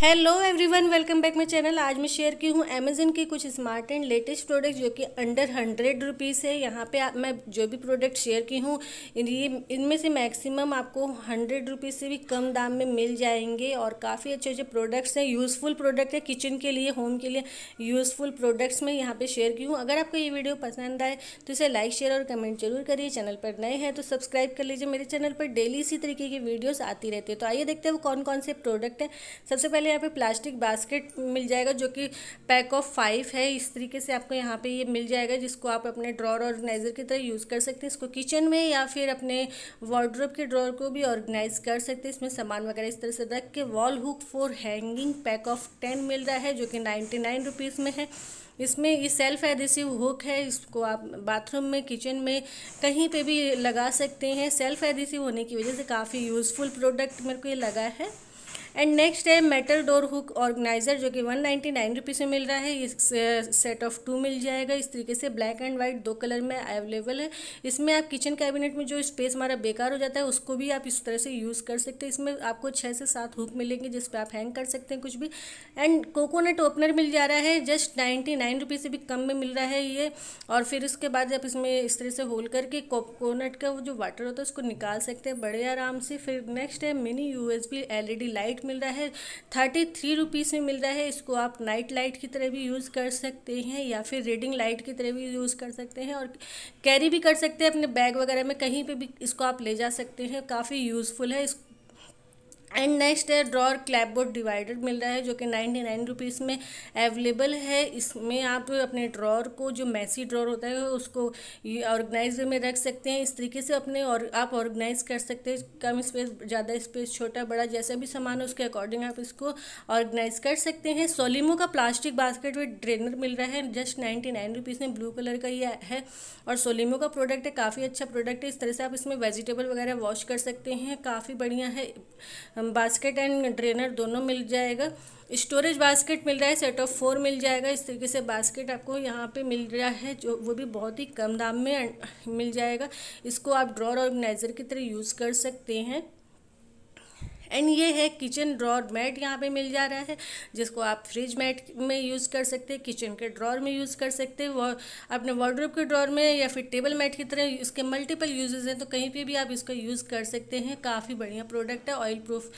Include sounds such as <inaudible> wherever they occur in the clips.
hello everyone welcome back my channel आज मैं share की हूँ अमेजन के कुछ स्मार्ट एंड लेटेस्ट प्रोडक्ट जो कि अंडर हंड्रेड रुपीज़ है यहाँ पे आप मैं जो भी प्रोडक्ट शेयर की हूँ ये इनमें से मैक्सिमम आपको हंड्रेड रुपीज़ से भी कम दाम में मिल जाएंगे और काफ़ी अच्छे अच्छे प्रोडक्ट्स हैं यूज़फुल प्रोडक्ट है किचन के लिए होम के लिए यूज़फुल प्रोडक्ट्स मैं यहाँ पर शेयर की हूँ अगर आपको ये वीडियो पसंद आए तो इसे लाइक शेयर और कमेंट जरूर करिए चैनल पर नए हैं तो सब्सक्राइब कर लीजिए मेरे चैनल पर डेली इसी तरीके की वीडियोज़ आती रहती है तो आइए देखते हैं वो कौन कौन से प्रोडक्ट हैं सबसे पहले वाले यहाँ पे प्लास्टिक बास्केट मिल जाएगा जो कि पैक ऑफ फाइव है इस तरीके से आपको यहाँ पे ये मिल जाएगा जिसको आप अपने ड्रॉर ऑर्गेनाइज़र की तरह यूज़ कर सकते हैं इसको किचन में या फिर अपने वार्ड्रोब के ड्रॉर को भी ऑर्गेनाइज़ कर सकते हैं इसमें सामान वगैरह इस तरह से रख के wall hook for hanging pack of ten मिल रहा है जो कि नाइन्टी नाइन रुपीज़ में है इसमें ये सेल्फ एडेसिव हुक है इसको आप बाथरूम में किचन में कहीं पे भी लगा सकते हैं सेल्फ एडेसिव होने की वजह से काफ़ी यूज़फुल प्रोडक्ट मेरे को ये लगा है एंड नेक्स्ट है मेटल डोर हुक ऑर्गेनाइज़र जो कि वन नाइन्टी नाइन रुपीज़ में मिल रहा है इस सेट ऑफ टू मिल जाएगा इस तरीके से ब्लैक एंड वाइट दो कलर में अवेलेबल है इसमें आप किचन कैबिनेट में जो स्पेस हमारा बेकार हो जाता है उसको भी आप इस तरह से यूज़ कर सकते हैं इसमें आपको छः से सात हुक मिलेंगे जिस पर आप हैंग कर सकते हैं कुछ भी एंड कोकोनट ओपनर मिल जा रहा है जस्ट नाइन्टी नाइन रुपीज़ से भी कम में मिल रहा है ये और फिर उसके बाद आप इसमें इस तरह से होल करके कोकोनट का वो जो वाटर होता है उसको निकाल सकते हैं बड़े आराम से फिर नेक्स्ट है mini U S B L E D light मिल रहा है थर्टी थ्री रुपीज़ में मिल रहा है इसको आप नाइट लाइट की तरह भी यूज़ कर सकते हैं या फिर रीडिंग लाइट की तरह भी यूज़ कर सकते हैं और कैरी भी कर सकते हैं अपने बैग वगैरह में कहीं पर भी इसको आप ले जा सकते हैं काफ़ी यूज़फुल है इसको एंड नेक्स्ट है ड्रॉर क्लैपबोर्ड डिवाइडर मिल रहा है जो कि नाइन्टी नाइन रुपीज़ में अवेलेबल है इसमें आप अपने ड्रॉर को जो मैसी ड्रॉर होता है उसको ऑर्गेनाइज में रख सकते हैं इस तरीके से अपने और आप ऑर्गेनाइज कर सकते हैं कम स्पेस ज़्यादा स्पेस छोटा बड़ा जैसा भी सामान है उसके अकॉर्डिंग आप इसको ऑर्गेनाइज कर सकते हैं सोलिमो का प्लास्टिक बास्केट विद ड्रेनर मिल रहा है जस्ट नाइन्टी नाइन रुपीज़ में ब्लू कलर का ये है और सोलिमो का प्रोडक्ट है काफ़ी अच्छा प्रोडक्ट है इस तरह से आप इसमें वेजिटेबल वगैरह वॉश कर सकते हैं काफ़ी बढ़िया है बास्केट एंड ड्रेनर दोनों मिल जाएगा स्टोरेज बास्केट मिल रहा है सेट ऑफ फोर मिल जाएगा इस तरीके से बास्केट आपको यहाँ पे मिल रहा है जो वो भी बहुत ही कम दाम में मिल जाएगा इसको आप ड्रॉर ऑर्गेनाइज़र की तरह यूज़ कर सकते हैं एंड ये है किचन ड्रॉर मैट यहाँ पे मिल जा रहा है जिसको आप फ्रिज मैट में यूज़ कर सकते हैं किचन के ड्रॉर में यूज़ कर सकते हैं अपने वार्ड्रोब के ड्रॉर में या फिर टेबल मैट की तरह इसके मल्टीपल यूजेज़ हैं तो कहीं पे भी आप इसको यूज़ कर सकते हैं काफ़ी बढ़िया प्रोडक्ट है ऑयल प्रूफ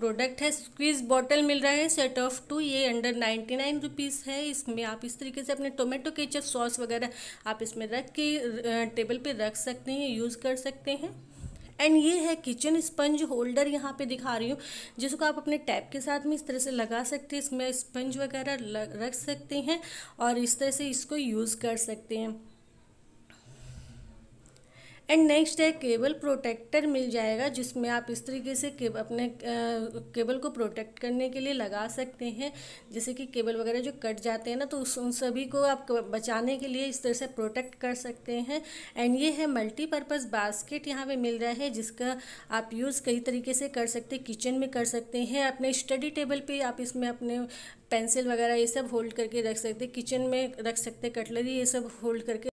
प्रोडक्ट है स्क्वीज़ बॉटल मिल रहा है सेट ऑफ टू ये अंडर नाइन्टी नाइन रुपीज़ है इसमें आप इस तरीके से अपने टोमेटो केचअप सॉस वगैरह आप इसमें रख के टेबल पर रख सकते हैं यूज़ कर सकते हैं एंड ये है किचन स्पंज होल्डर यहाँ पे दिखा रही हूँ जिसको आप अपने टैप के साथ में इस तरह से लगा सकते हैं इसमें स्पंज वगैरह रख सकते हैं और इस तरह से इसको यूज़ कर सकते हैं एंड नेक्स्ट है केबल प्रोटेक्टर मिल जाएगा जिसमें आप इस तरीके से केब अपने केबल को प्रोटेक्ट करने के लिए लगा सकते हैं जैसे कि केबल वगैरह जो कट जाते हैं ना तो उस उन सभी को आप बचाने के लिए इस तरह से प्रोटेक्ट कर सकते हैं एंड ये है मल्टीपर्पज़ बास्केट यहाँ पे मिल रहा है जिसका आप यूज़ कई तरीके से कर सकते हैं किचन में कर सकते हैं अपने स्टडी टेबल पर आप इसमें अपने पेंसिल वगैरह ये सब होल्ड करके रख सकते किचन में रख सकते कटलरी ये सब होल्ड करके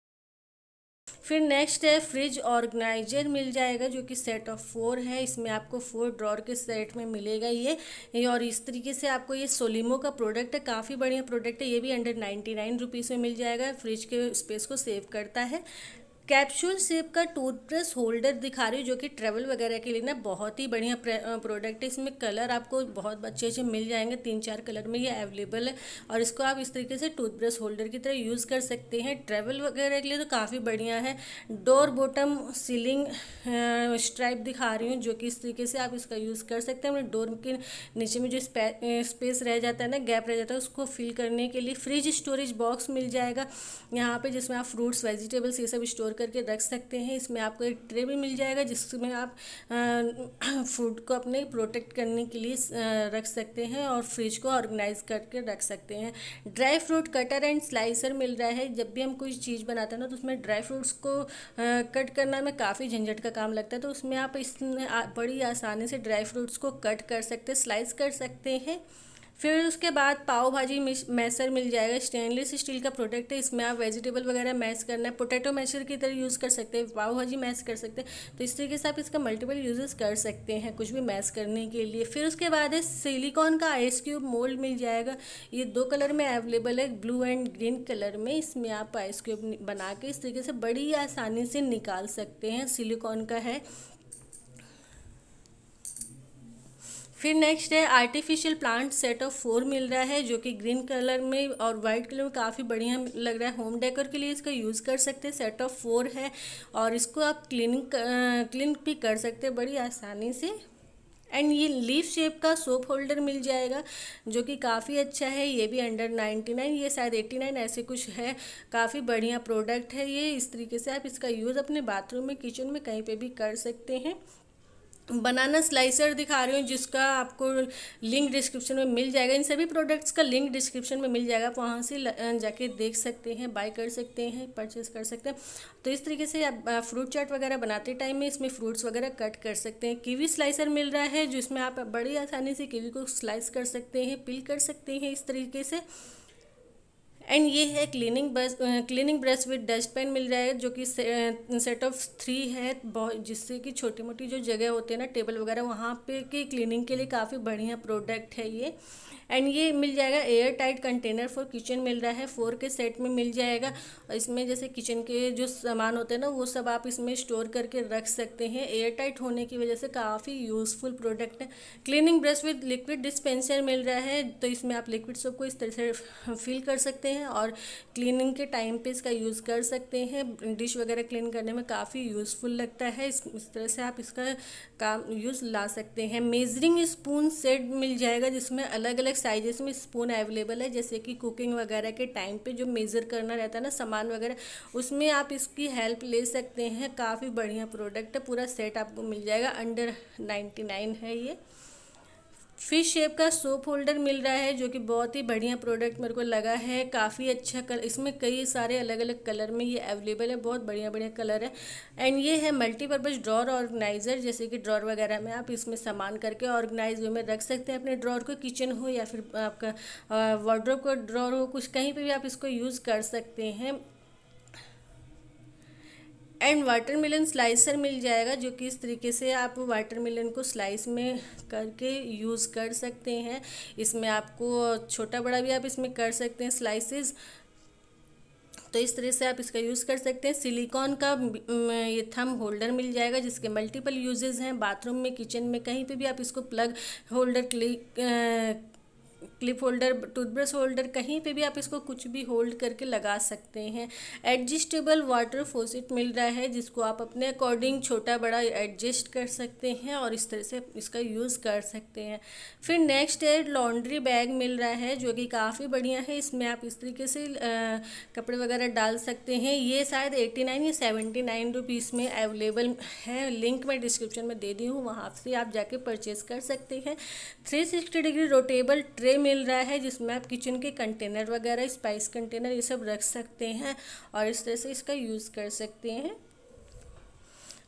फिर नेक्स्ट है फ्रिज ऑर्गेनाइजर मिल जाएगा जो कि सेट ऑफ फोर है इसमें आपको फोर ड्रॉर के सेट में मिलेगा ये और इस तरीके से आपको ये सोलिमो का प्रोडक्ट है काफ़ी बढ़िया प्रोडक्ट है ये भी अंडर नाइन्टी नाइन रुपीज़ में मिल जाएगा फ्रिज के स्पेस को सेव करता है कैप्सूल सेप का टूथब्रश होल्डर दिखा रही हूँ जो कि ट्रेवल वगैरह के लिए ना बहुत ही बढ़िया प्रोडक्ट है इसमें कलर आपको बहुत अच्छे अच्छे मिल जाएंगे तीन चार कलर में ये अवेलेबल है और इसको आप इस तरीके से टूथब्रश होल्डर की तरह यूज़ कर सकते हैं ट्रेवल वगैरह के लिए तो काफ़ी बढ़िया है डोर बॉटम सीलिंग स्ट्राइप दिखा रही हूँ जो कि इस तरीके से आप इसका यूज़ कर सकते हैं डोर के नीचे में जो स्पेस रह जाता है ना गैप रह जाता है उसको फिल करने के लिए फ्रिज स्टोरेज बॉक्स मिल जाएगा यहाँ पर जिसमें आप फ्रूट्स वेजिटेबल्स ये सब स्टोर करके रख सकते हैं इसमें आपको एक ट्रे भी मिल जाएगा जिसमें आप फूड <clears throat> को अपने प्रोटेक्ट करने के लिए रख सकते हैं और फ्रिज को ऑर्गेनाइज करके रख सकते हैं dry fruit cutter and slicer मिल रहा है जब भी हम कोई चीज़ बनाते हैं ना तो उसमें ड्राई फ्रूट्स को कट करना में काफ़ी झंझट का काम लगता है तो उसमें आप इस बड़ी आसानी से ड्राई फ्रूट्स को कट कर सकते स्लाइस कर सकते हैं फिर उसके बाद पाव भाजी मैसर मिल जाएगा स्टेनलेस स्टील का प्रोडक्ट है इसमें आप वेजिटेबल वगैरह मैस करना है पोटैटो मैशर की तरह यूज़ कर सकते हैं पाव भाजी मैस कर सकते हैं तो इस तरीके से आप इसका मल्टीपल यूजेस कर सकते हैं कुछ भी मैस करने के लिए फिर उसके बाद है सिलिकॉन का आइस क्यूब मोल्ड मिल जाएगा ये दो कलर में अवेलेबल है ब्लू एंड ग्रीन कलर में इसमें आप आइस क्यूब बना के इस तरीके से बड़ी आसानी से निकाल सकते हैं सिलिकॉन का है फिर नेक्स्ट है artificial plant set of four मिल रहा है जो कि ग्रीन कलर में और वाइट कलर में काफ़ी बढ़िया लग रहा है होम डेकोर के लिए इसका यूज़ कर सकते हैं सेट ऑफ फोर है और इसको आप क्लीनिंग क्लीन भी कर सकते हैं बड़ी आसानी से एंड ये लीफ शेप का सोप होल्डर मिल जाएगा जो कि काफ़ी अच्छा है ये भी अंडर नाइन्टी नाइन ये शायद एट्टी नाइन ऐसे कुछ है काफ़ी बढ़िया प्रोडक्ट है ये इस तरीके से आप इसका यूज़ अपने बाथरूम में किचन में कहीं पे भी कर सकते हैं बनाना स्लाइसर दिखा रही हूँ जिसका आपको लिंक डिस्क्रिप्शन में मिल जाएगा इन सभी प्रोडक्ट्स का लिंक डिस्क्रिप्शन में मिल जाएगा आप वहाँ से जाके देख सकते हैं बाय कर सकते हैं परचेज़ कर सकते हैं तो इस तरीके से आप फ्रूट चाट वगैरह बनाते टाइम में इसमें फ्रूट्स वगैरह कट कर सकते हैं कीवी स्लाइसर मिल रहा है जिसमें आप बड़ी आसानी से कीवी को स्लाइस कर सकते हैं पिल कर सकते हैं इस तरीके से एंड ये है cleaning brush cleaning brush with dust pan मिल रहा है जो कि सेट ऑफ थ्री है बहुत जिससे कि छोटी मोटी जो जगह होती है ना टेबल वगैरह वहाँ पे की क्लीनिंग के लिए काफ़ी बढ़िया प्रोडक्ट है ये एंड ये मिल जाएगा air tight container for kitchen मिल रहा है फोर के सेट में मिल जाएगा इसमें जैसे किचन के जो सामान होते हैं ना वो सब आप इसमें स्टोर करके रख सकते हैं एयर टाइट होने की वजह से काफ़ी यूज़फुल प्रोडक्ट है cleaning brush with liquid dispenser मिल रहा है तो इसमें आप लिक्विड सबको इस तरह से फिल कर सकते हैं हैं और क्लीनिंग के टाइम पे इसका यूज़ कर सकते हैं डिश वगैरह क्लीन करने में काफ़ी यूज़फुल लगता है इस इस तरह से आप इसका काम यूज़ ला सकते हैं मेजरिंग स्पून सेट मिल जाएगा जिसमें अलग अलग साइजेस में स्पून अवेलेबल है जैसे कि कुकिंग वगैरह के टाइम पर जो मेज़र करना रहता है ना सामान वगैरह उसमें आप इसकी हेल्प ले सकते हैं काफ़ी बढ़िया प्रोडक्ट है पूरा सेट आपको मिल जाएगा अंडर नाइन्टी नाइन है ये फिश शेप का सोप होल्डर मिल रहा है जो कि बहुत ही बढ़िया प्रोडक्ट मेरे को लगा है काफ़ी अच्छा कलर इसमें कई सारे अलग अलग कलर में ये अवेलेबल है बहुत बढ़िया बढ़िया कलर है एंड ये है मल्टीपर्पज़ ड्रॉर ऑर्गेनाइज़र जैसे कि ड्रॉर वगैरह में आप इसमें सामान करके ऑर्गेनाइज में रख सकते हैं अपने ड्रॉर को किचन हो या फिर आपका वार्ड्रोप का ड्रॉर हो कुछ कहीं पर भी आप इसको यूज़ कर सकते हैं एंड वाटर मिलन स्लाइसर मिल जाएगा जो कि इस तरीके से आप वाटर मिलन को स्लाइस में करके यूज़ कर सकते हैं इसमें आपको छोटा बड़ा भी आप इसमें कर सकते हैं स्लाइसेस तो इस तरह से आप इसका यूज़ कर सकते हैं सिलिकॉन का ये थम होल्डर मिल जाएगा जिसके मल्टीपल यूजेज़ हैं बाथरूम में किचन में कहीं पे भी आप इसको plug holder click clip holder toothbrush holder कहीं पे भी आप इसको कुछ भी होल्ड करके लगा सकते हैं एडजस्टेबल वाटर फोसिट मिल रहा है जिसको आप अपने अकॉर्डिंग छोटा बड़ा एडजस्ट कर सकते हैं और इस तरह से इसका यूज़ कर सकते हैं फिर नेक्स्ट है लॉन्ड्री बैग मिल रहा है जो कि काफ़ी बढ़िया है इसमें आप इस तरीके से आ, कपड़े वगैरह डाल सकते हैं ये शायद एटी नाइन या सेवेंटी नाइन रुपीज़ में अवेलेबल है लिंक मैं डिस्क्रिप्शन में दे दी हूँ वहाँ से आप जाके परचेज़ कर सकते हैं three sixty degree rotatable tray मिल रहा है जिसमें आप किचन के कंटेनर वगैरह स्पाइस कंटेनर ये सब रख सकते हैं और इस तरह से इसका यूज़ कर सकते हैं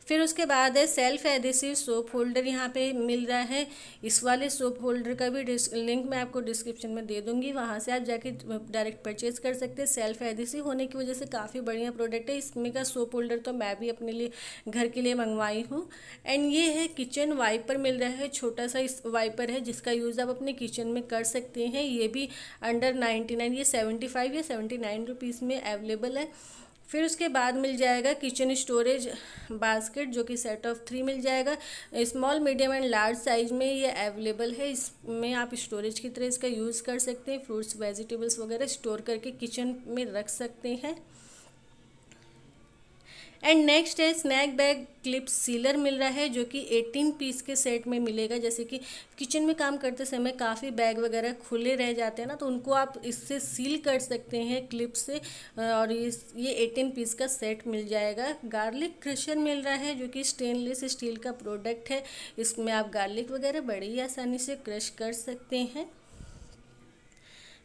फिर उसके बाद है सेल्फ एडेसिव सोप होल्डर यहाँ पे मिल रहा है इस वाले सोप होल्डर का भी लिंक मैं आपको डिस्क्रिप्शन में दे दूँगी वहाँ से आप जाके डायरेक्ट परचेज कर सकते हैं सेल्फ एडेसिव होने की वजह से काफ़ी बढ़िया प्रोडक्ट है इसमें का सोप होल्डर तो मैं भी अपने लिए घर के लिए मंगवाई हूँ एंड ये है किचन वाइपर मिल रहा है छोटा सा इस वाइपर है जिसका यूज़ आप अपने किचन में कर सकते हैं ये भी अंडर नाइन्टी नाइन ये सेवेंटी फाइव या सेवेंटी नाइन रुपीज़ में अवेलेबल है फिर उसके बाद मिल जाएगा किचन स्टोरेज बास्केट जो कि सेट ऑफ थ्री मिल जाएगा small medium and large size में ये अवेलेबल है इसमें आप स्टोरेज की तरह इसका यूज़ कर सकते हैं फ्रूट्स वेजिटेबल्स वगैरह स्टोर करके किचन में रख सकते हैं एंड नेक्स्ट है स्नैक बैग क्लिप सीलर मिल रहा है जो कि 18 पीस के सेट में मिलेगा जैसे कि किचन में काम करते समय काफ़ी बैग वगैरह खुले रह जाते हैं ना तो उनको आप इससे सील कर सकते हैं क्लिप से और ये ये 18 पीस का सेट मिल जाएगा गार्लिक क्रशर मिल रहा है जो कि स्टेनलेस स्टील का प्रोडक्ट है इसमें आप गार्लिक वगैरह बड़ी आसानी से क्रश कर सकते हैं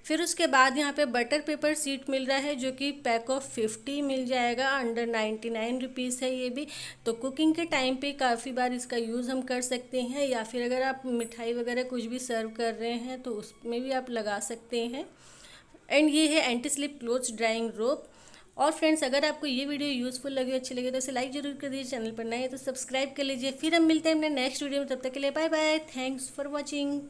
फिर उसके बाद यहाँ पे बटर पेपर सीट मिल रहा है जो कि पैक ऑफ फिफ्टी मिल जाएगा अंडर नाइन्टी नाइन रुपीज़ है ये भी तो कुकिंग के टाइम पे काफ़ी बार इसका यूज़ हम कर सकते हैं या फिर अगर आप मिठाई वगैरह कुछ भी सर्व कर रहे हैं तो उसमें भी आप लगा सकते हैं एंड ये है anti slip clothes drying rope और फ्रेंड्स अगर आपको ये वीडियो यूज़फुल लगे अच्छी लगे तो इसे लाइक जरूर कर दीजिए चैनल पर नए तो सब्सक्राइब कर लीजिए फिर हम मिलते हैं अपने नेक्स्ट वीडियो में तब तक के लिए bye bye thanks for watching